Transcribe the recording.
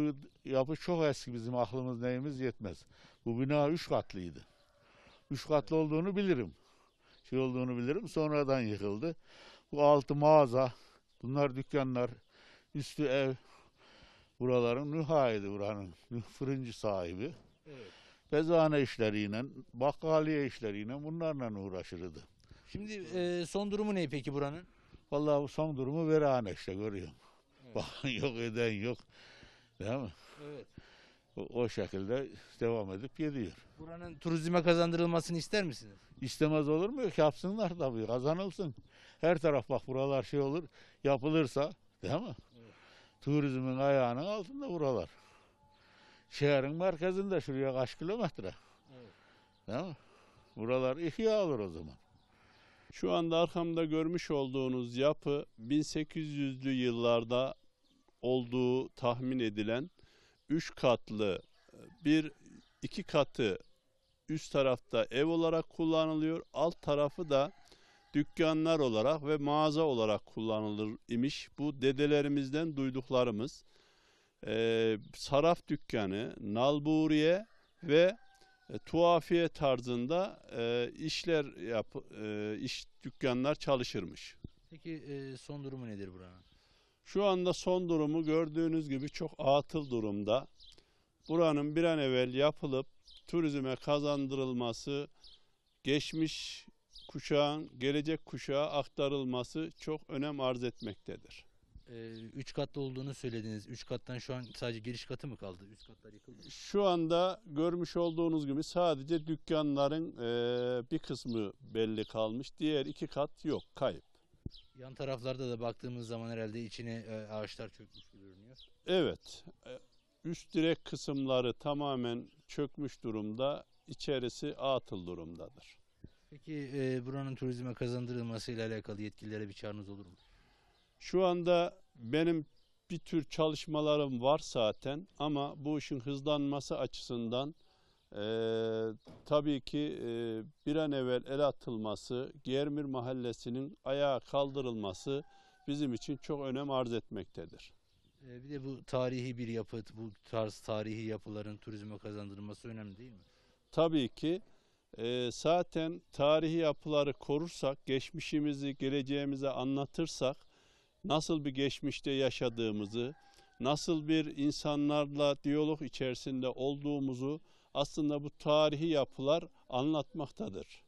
Bu yapı çok eski bizim aklımız neyimiz yetmez. Bu bina üç katlıydı. Üç katlı olduğunu bilirim. Şey olduğunu bilirim. Sonradan yıkıldı. Bu altı mağaza, bunlar dükkanlar, üstü ev. Buraların Nüha'ydı buranın. Fırıncı sahibi. Evet. Bezane işleriyle, bakkaliye işleriyle bunlarla uğraşırdı. Şimdi e, son durumu ne peki buranın? Vallahi bu son durumu verane işte görüyorum. Evet. Bakın yok eden yok. Değil mi? Evet. O, o şekilde devam edip gidiyor. Buranın turizme kazandırılmasını ister misiniz? İstemez olur mu? Yapsınlar tabii, kazanılsın. Her taraf bak buralar şey olur, yapılırsa değil mi? Evet. Turizmin ayağının altında buralar. Şehrin merkezinde şuraya kaç kilometre? Evet. Değil mi? Buralar ihya olur o zaman. Şu anda arkamda görmüş olduğunuz yapı 1800'lü yıllarda olduğu tahmin edilen 3 katlı bir iki katı üst tarafta ev olarak kullanılıyor. Alt tarafı da dükkanlar olarak ve mağaza olarak kullanılır imiş. Bu dedelerimizden duyduklarımız. Ee, saraf dükkanı, nalburiye ve e, tuhafiye tarzında e, işler yap, e, iş dükkanlar çalışırmış. Peki e, son durumu nedir buranın? Şu anda son durumu gördüğünüz gibi çok atıl durumda. Buranın bir an evvel yapılıp turizme kazandırılması, geçmiş kuşağın gelecek kuşağa aktarılması çok önem arz etmektedir. Ee, üç katlı olduğunu söylediniz. Üç kattan şu an sadece giriş katı mı kaldı? Üst katlar yıkıldı. mı? Şu anda görmüş olduğunuz gibi sadece dükkanların e, bir kısmı belli kalmış. Diğer iki kat yok, kayıp. Yan taraflarda da baktığımız zaman herhalde içine e, ağaçlar çökmüş gibi görünüyor. Evet. E, üst direk kısımları tamamen çökmüş durumda. İçerisi atıl durumdadır. Peki e, buranın turizme kazandırılmasıyla alakalı yetkililere bir çağrınız olur mu? Şu anda benim bir tür çalışmalarım var zaten ama bu işin hızlanması açısından e, tabii ki e, bir an evvel el atılması, Germir Mahallesi'nin ayağa kaldırılması bizim için çok önem arz etmektedir. E, bir de bu tarihi bir yapı, bu tarz tarihi yapıların turizme kazandırılması önemli değil mi? Tabii ki. E, zaten tarihi yapıları korursak, geçmişimizi, geleceğimize anlatırsak, nasıl bir geçmişte yaşadığımızı, nasıl bir insanlarla diyalog içerisinde olduğumuzu aslında bu tarihi yapılar anlatmaktadır.